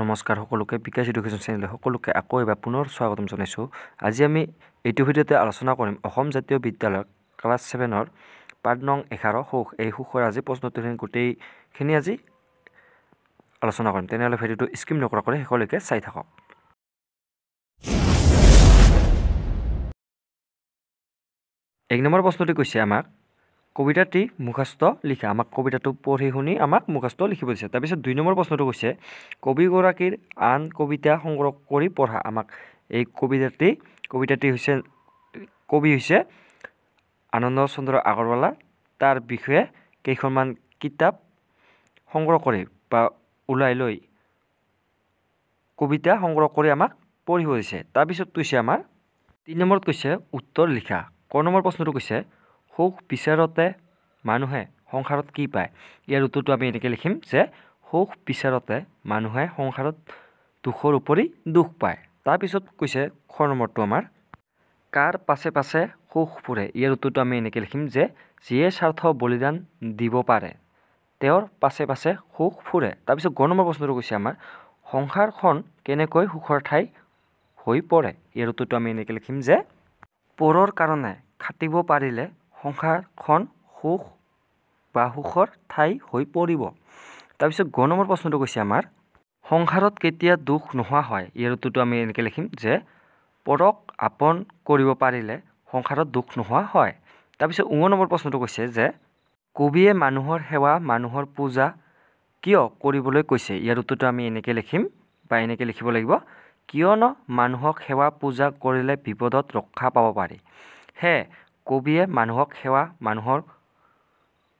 নমস্কাৰ সকলোকে বিকাশ এডুকেশ্যন চেনেলে সকলোকে আকৌ এবাৰ পুনৰ স্বাগতম জনাইছোঁ আজি আমি এইটো ভিডিঅ'তে আলোচনা কৰিম অসম জাতীয় বিদ্যালয়ৰ ক্লাছ ছেভেনৰ পাৰ্ট নং এঘাৰ সুখ এই সুখৰ আজি প্ৰশ্নটো গোটেইখিনি আজি আলোচনা কৰিম তেনেহ'লে ভিডিঅ'টো স্কিম নকৰা কৰি শেষলৈকে চাই থাকক এক নম্বৰ প্ৰশ্নটোৱে কৈছে আমাক কবিতাটি মুখাস্থ লিখা আমাক কবিতাটো পঢ়ি শুনি আমাক মুখাস্থ লিখিব দিছে তাৰপিছত দুই নম্বৰ প্ৰশ্নটো কৈছে কবিগৰাকীৰ আন কবিতা সংগ্ৰহ কৰি পঢ়া আমাক এই কবিতাটি কবিতাটি হৈছে কবি হৈছে আনন্দ চন্দ্ৰ আগৰৱালা তাৰ বিষয়ে কেইখনমান কিতাপ সংগ্ৰহ কৰি বা ওলাই লৈ কবিতা সংগ্ৰহ কৰি আমাক পঢ়িব দিছে তাৰপিছত কৈছে আমাৰ তিনি নম্বৰত কৈছে উত্তৰ লিখা ক নম্বৰ প্ৰশ্নটো কৈছে সুখ বিচাৰোঁতে মানুহে সংসাৰত কি পায় ইয়াৰ উত্তৰটো আমি এনেকৈ লিখিম যে সুখ বিচাৰোঁতে মানুহে সংসাৰত দুখৰ উপৰি দুখ পায় তাৰপিছত কৈছে নম্বৰটো আমাৰ কাৰ পাছে পাছে সুখ ফুৰে ইয়াৰ উত্তৰটো আমি এনেকৈ লিখিম যে যিয়ে স্বাৰ্থ বলিদান দিব পাৰে তেওঁৰ পাছে পাছে সুখ ফুৰে তাৰপিছত নম্বৰ প্ৰশ্নটো কৈছে আমাৰ সংসাৰখন কেনেকৈ সুখৰ ঠাই হৈ পৰে ইয়াৰ উত্তৰটো আমি এনেকৈ লিখিম যে পৰৰ কাৰণে খাটিব পাৰিলে সংসাৰখন সুখ বা সুখৰ ঠাই হৈ পৰিব তাৰপিছত গ নম্বৰ প্ৰশ্নটো কৈছে আমাৰ সংসাৰত কেতিয়া দুখ নোহোৱা হয় ইয়াৰ উত্তৰটো আমি এনেকৈ লিখিম যে পৰক আপন কৰিব পাৰিলে সংসাৰত দুখ নোহোৱা হয় তাৰপিছত ঊ নম্বৰ প্ৰশ্নটো কৈছে যে কবিয়ে মানুহৰ সেৱা মানুহৰ পূজা কিয় কৰিবলৈ কৈছে ইয়াৰ উত্তৰটো আমি এনেকৈ লিখিম বা এনেকৈ লিখিব লাগিব কিয়নো মানুহক সেৱা পূজা কৰিলে বিপদত ৰক্ষা পাব পাৰি সেয়ে কবিয়ে মানুহক সেৱা মানুহৰ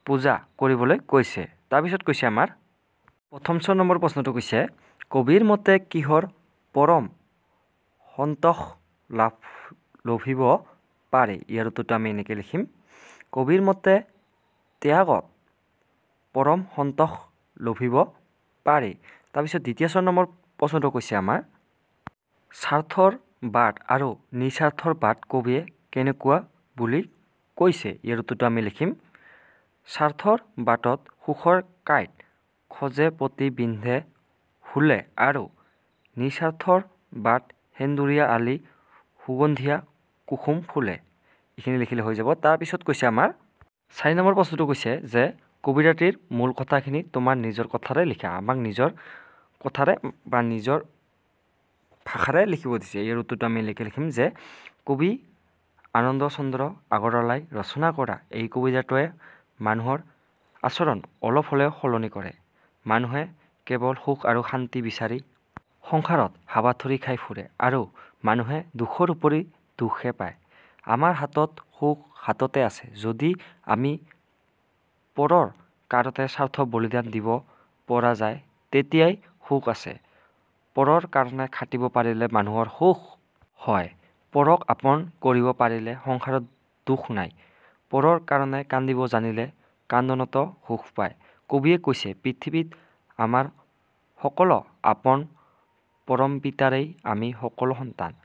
পূজা কৰিবলৈ কৈছে তাৰপিছত কৈছে আমাৰ প্ৰথম ছয় নম্বৰ প্ৰশ্নটো কৈছে কবিৰ মতে কিহৰ পৰম সন্তোষ লাভ লভিব পাৰে ইয়াৰ উত্তৰটো আমি এনেকৈ লিখিম কবিৰ মতে ত্যাগত পৰম সন্তোষ লভিব পাৰে তাৰপিছত দ্বিতীয় ছয় নম্বৰ প্ৰশ্নটো কৈছে আমাৰ স্বাৰ্থৰ বাট আৰু নিস্বাৰ্থৰ বাট কবিয়ে কেনেকুৱা বুলি কৈছে এই ঋতুটো আমি লিখিম স্বাৰ্থৰ বাটত সুখৰ কাঁইট খজে প্ৰতি বিন্ধে হুলে আৰু নিস্বাৰ্থৰ বাট সেন্দুৰীয়া আলি সুগন্ধীয়া কুসুম ফুলে এইখিনি লিখিলে হৈ যাব তাৰপিছত কৈছে আমাৰ চাৰি নম্বৰ প্ৰশ্নটো কৈছে যে কবিতাটিৰ মূল কথাখিনি তোমাৰ নিজৰ কথাৰে লিখা আমাক নিজৰ কথাৰে বা নিজৰ ভাষাৰে লিখিব দিছে এই ঋতুটো আমি লিখি লিখিম যে কবি আনন্দ চন্দ্ৰ আগৰৱালাই ৰচনা কৰা এই কবিতাটোৱে মানুহৰ আচৰণ অলপ হ'লেও সলনি কৰে মানুহে কেৱল সুখ আৰু শান্তি বিচাৰি সংসাৰত হাবাথুৰি খাই ফুৰে আৰু মানুহে দুখৰ উপৰি দুখহে পায় আমাৰ হাতত সুখ হাততে আছে যদি আমি পৰৰ কাৰণে স্বাৰ্থ বলিদান দিব পৰা যায় তেতিয়াই সুখ আছে পৰৰ কাৰণে খাটিব পাৰিলে মানুহৰ সুখ হয় পৰক আপন কৰিব পাৰিলে সংসাৰত দুখ নাই পৰৰ কাৰণে কান্দিব জানিলে কান্দনতো সুখ পায় কবিয়ে কৈছে পৃথিৱীত আমাৰ সকলো আপন পৰম পৰমপিতাৰেই আমি সকলো সন্তান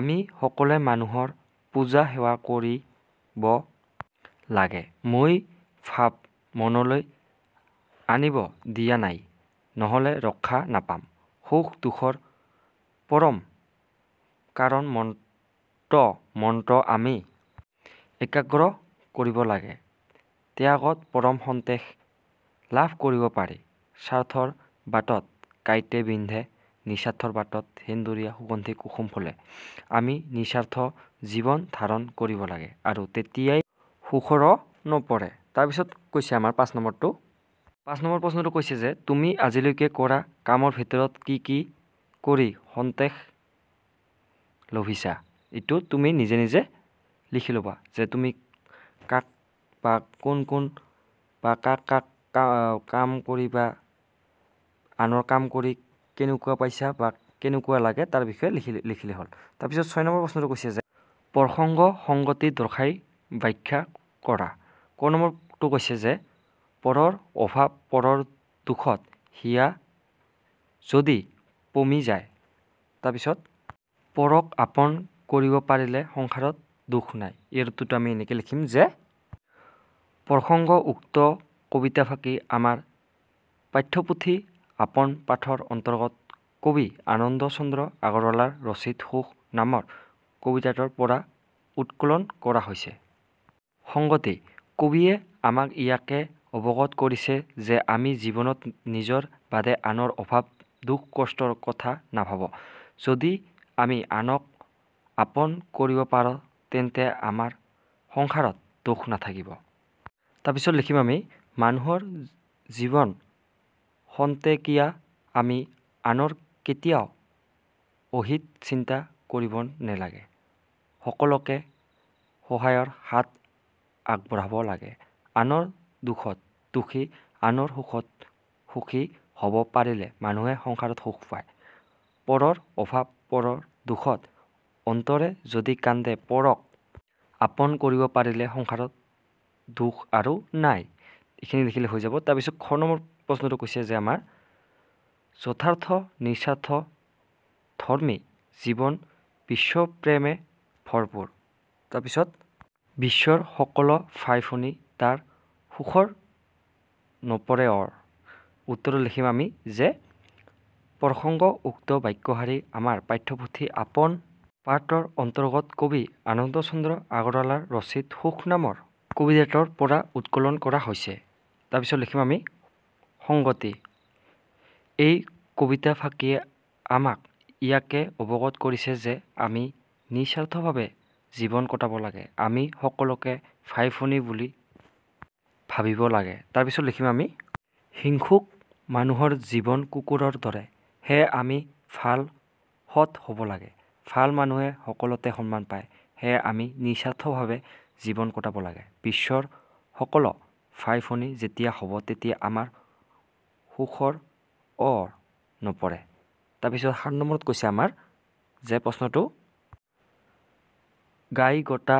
আমি সকলোৱে মানুহৰ পূজা সেৱা কৰিব লাগে মই ভাৱ মনলৈ আনিব দিয়া নাই নহ'লে ৰক্ষা নাপাম সুখ দুখৰ পৰম কাৰণ মন্ত্ৰ মন্ত্ৰ আমি একাগ্ৰ কৰিব লাগে ত্যাগত পৰম সন্তেষ লাভ কৰিব পাৰি স্বাৰ্থৰ বাটত কাঁইটে বিন্ধে নিস্বাৰ্থৰ বাটত সেন্দুৰীয়া সুগন্ধি কুসুম ফুলে আমি নিস্বাৰ্থ জীৱন ধাৰণ কৰিব লাগে আৰু তেতিয়াই সুখৰ নপৰে তাৰপিছত কৈছে আমাৰ পাঁচ নম্বৰটো পাঁচ নম্বৰ প্ৰশ্নটো কৈছে যে তুমি আজিলৈকে কৰা কামৰ ভিতৰত কি কি কৰি সন্তেষ লভিছা এইটো তুমি নিজে নিজে লিখি ল'বা যে তুমি কাক বা কোন কোন বা কাক কাক কাম কৰি বা আনৰ কাম কৰি কেনেকুৱা পাইছা বা কেনেকুৱা লাগে তাৰ বিষয়ে লিখি লিখিলে হ'ল তাৰপিছত ছয় নম্বৰ প্ৰশ্নটো কৈছে যে প্ৰসংগ সংগতি দৰ্শাই ব্যাখ্যা কৰা ক নম্বৰটো কৈছে যে পৰৰ অভাৱ পৰৰ দুখত হিয়া যদি পমি যায় তাৰপিছত পৰক আপন কৰিব পাৰিলে সংসাৰত দুখ নাই এই ঋতুটো আমি এনেকৈ লিখিম যে প্ৰসংগ উক্ত কবিতা ফাঁকি আমাৰ পাঠ্যপুথি আপন পাঠৰ অন্তৰ্গত কবি আনন্দ চন্দ্ৰ আগৰৱালাৰ ৰচিত সুখ নামৰ কবিতাটোৰ পৰা উৎকোলন কৰা হৈছে সংগতি কবিয়ে আমাক ইয়াকে অৱগত কৰিছে যে আমি জীৱনত নিজৰ বাদে আনৰ অভাৱ দুখ কষ্টৰ কথা নাভাবোঁ যদি আমি আনক আপন কৰিব পাৰোঁ তেন্তে আমাৰ সংসাৰত দুখ নাথাকিব তাৰপিছত লিখিম আমি মানুহৰ জীৱন সন্তেকীয়া আমি আনৰ কেতিয়াও অহিত চিন্তা কৰিব নেলাগে সকলোকে সহায়ৰ হাত আগবঢ়াব লাগে আনৰ দুখত দুখী আনৰ সুখত সুখী হ'ব পাৰিলে মানুহে সংসাৰত সুখ পায় পৰৰ অভাৱ পৰৰ দুখত অন্তৰে যদি কান্দে পৰক আপন কৰিব পাৰিলে সংসাৰত দুখ আৰু নাই এইখিনি লিখিলে হৈ যাব তাৰপিছত খ নম্বৰ প্ৰশ্নটো কৈছে যে আমাৰ যথাৰ্থ নিস্বাৰ্থ ধৰ্মী জীৱন বিশ্বপ্ৰেমে ভৰপূৰ তাৰপিছত বিশ্বৰ সকলো ফাইফনী তাৰ সুখৰ নপৰে অৰ উত্তৰ লিখিম আমি যে প্ৰসংগ উক্ত বাক্যহাৰী আমাৰ পাঠ্যপুথি আপোন পাঠৰ অন্তৰ্গত কবি আনন্দ চন্দ্ৰ আগৰৱালাৰ ৰচিত সুখ নামৰ কবিতাটোৰ পৰা উৎকলন কৰা হৈছে তাৰপিছত লিখিম আমি সংগতি এই কবিতা ফাঁকিয়ে আমাক ইয়াকে অৱগত কৰিছে যে আমি নিস্বাৰ্থভাৱে জীৱন কটাব লাগে আমি সকলোকে ভাই ভনী বুলি ভাবিব লাগে তাৰপিছত লিখিম আমি হিংসুক মানুহৰ জীৱন কুকুৰৰ দৰে সেয়ে আমি ভাল সৎ হ'ব লাগে ভাল মানুহে সকলোতে সন্মান পায় সেয়ে আমি নিস্বাৰ্থভাৱে জীৱন কটাব লাগে বিশ্বৰ সকলো ভাই ভনী যেতিয়া হ'ব তেতিয়া আমাৰ সুখৰ অ নপৰে তাৰপিছত সাত নম্বৰত কৈছে আমাৰ যে প্ৰশ্নটো গাই গতা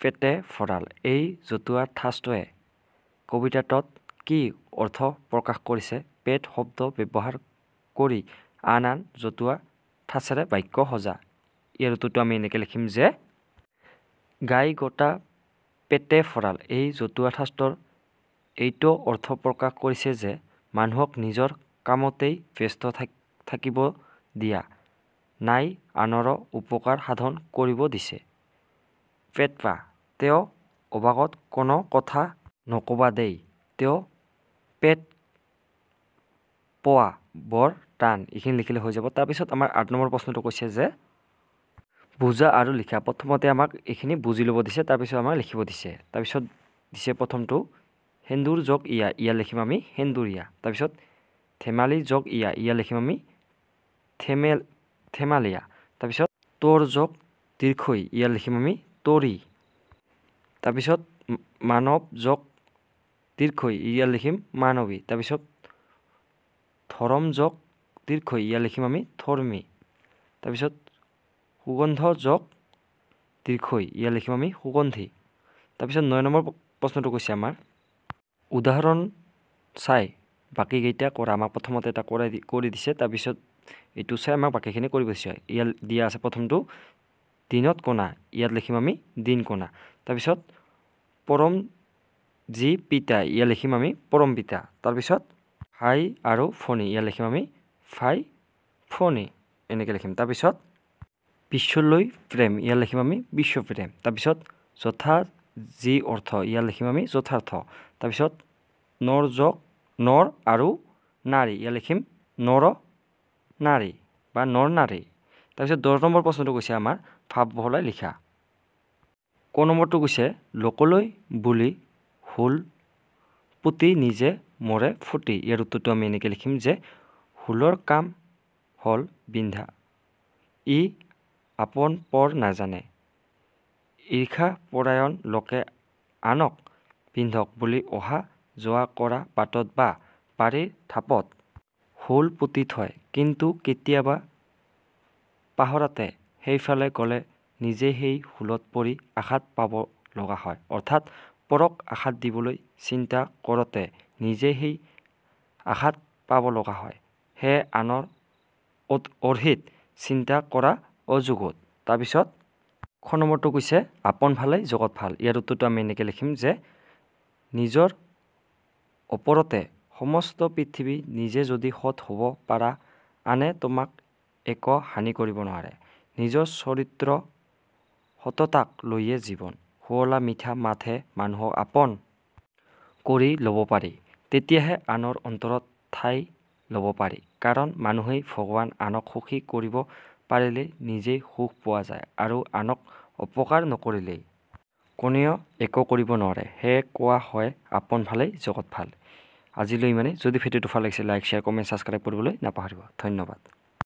পেটে ভঁৰাল এই জতুৱা ঠাঁচটোৱে কবিতাটোত কি অৰ্থ প্ৰকাশ কৰিছে পেট শব্দ ব্যৱহাৰ কৰি আন আন জতুৱা ঠাঁচেৰে বাক্য সজা ইয়াৰ ঋতুটো আমি এনেকৈ লিখিম যে গাই গোটা পেটে ফৰাল এই জতুৱা ঠাঁচটোৰ এইটো অৰ্থ প্ৰকাশ কৰিছে যে মানুহক নিজৰ কামতেই ব্যস্ত থাক থাকিব দিয়া নাই আনৰ উপকাৰ সাধন কৰিব দিছে পেটপা তেওঁ অবাগত কোনো কথা নক'বা দেই তেওঁ পেট পোৱা বৰ টান এইখিনি লিখিলে হৈ যাব তাৰপিছত আমাৰ আঠ নম্বৰ প্ৰশ্নটো কৈছে যে বুজা আৰু লিখা প্ৰথমতে আমাক এইখিনি বুজি ল'ব দিছে তাৰপিছত আমাক লিখিব দিছে তাৰপিছত দিছে প্ৰথমটো সেন্দুৰ যোগ ইয়া ইয়াৰ লিখিম আমি সেন্দুৰীয়া তাৰপিছত ধেমালি জগ ইয়া ইয়া লিখিম আমি থেমেল থেমালীয়া তাৰপিছত তৰ যোগ দীৰ্ঘৈ ইয়াৰ লিখিম আমি তৰি তাৰপিছত মানৱ যোগ দীৰ্ঘৈ ইয়াৰ লিখিম মানৱী তাৰপিছত ধৰম যক দীৰ্ঘ ইয়াৰ লিখিম আমি থৰ্মি তাৰপিছত সুগন্ধ যক দীৰ্ঘ ইয়াৰ লিখিম আমি সুগন্ধি তাৰপিছত নয় নম্বৰ প্ৰশ্নটো কৈছে আমাৰ উদাহৰণ চাই বাকীকেইটা কৰা আমাক প্ৰথমতে এটা কৰাই কৰি দিছে তাৰপিছত এইটো চাই আমাক বাকীখিনি কৰি কৰিব দিছে ইয়াত দিয়া আছে প্ৰথমটো দিনত কণা ইয়াত লিখিম আমি দিন কণা তাৰপিছত পৰম যি পিতা ইয়াত লিখিম আমি পৰম পিতা তাৰপিছত ফাই আৰু ফণি ইয়াত লিখিম আমি ফাই ফণি এনেকৈ লিখিম তাৰপিছত বিশ্বলৈ প্ৰেম ইয়াত লিখিম আমি বিশ্বপ্ৰেম তাৰপিছত যথা যি অৰ্থ ইয়াত লিখিম আমি যথাৰ্থ তাৰপিছত নৰ যক নৰ আৰু নাৰী ইয়াত লিখিম নৰ নাৰী বা নৰ নাৰী তাৰপিছত দহ নম্বৰ প্ৰশ্নটো কৈছে আমাৰ ভাৱ বহলাই লিখা ক নম্বৰটো কৈছে লোকলৈ বুলি হ'ল পুতি নিজে মৰে ফুটি ইয়াৰ উত্তৰটো আমি এনেকৈ লিখিম যে হুলৰ কাম হ'ল বিন্ধা ই আপোন পৰ নাজানে ঈৰ্ষা পৰায়ণ লোকে আনক পিন্ধক বুলি অহা যোৱা কৰা পাতত বা পাৰিৰ থাপত হুল পুতি থয় কিন্তু কেতিয়াবা পাহৰাতে সেইফালে গ'লে নিজে সেই হুলত পৰি আঘাত পাব লগা হয় অৰ্থাৎ ওপৰক আঘাত দিবলৈ চিন্তা কৰোঁতে নিজে সেই আঘাত পাব লগা হয় সেয়ে আনৰ অৰ্হিত চিন্তা কৰা অযুগত তাৰপিছত খ নম্বৰটো কৈছে আপোন ভালেই জগত ভাল ইয়াৰ উত্তৰটো আমি এনেকৈ লিখিম যে নিজৰ ওপৰতে সমস্ত পৃথিৱী নিজে যদি সৎ হ'ব পাৰা আনে তোমাক একো হানি কৰিব নোৱাৰে নিজৰ চৰিত্ৰ সততাক লৈয়ে জীৱন সুৱলা মিঠা মাথে মানুহক আপোন কৰি ল'ব পাৰি তেতিয়াহে আনৰ অন্তৰত ঠাই ল'ব পাৰি কাৰণ মানুহেই ভগৱান আনক সুখী কৰিব পাৰিলে নিজেই সুখ পোৱা যায় আৰু আনক অপকাৰ নকৰিলেই কোনেও একো কৰিব নোৱাৰে সেয়ে কোৱা হয় আপোন ভালেই জগত ভাল আজিলৈ মানে যদি ভিডিঅ'টো ভাল লাগিছে লাইক শ্বেয়াৰ কমেণ্ট ছাবস্ক্ৰাইব কৰিবলৈ নাপাহৰিব ধন্যবাদ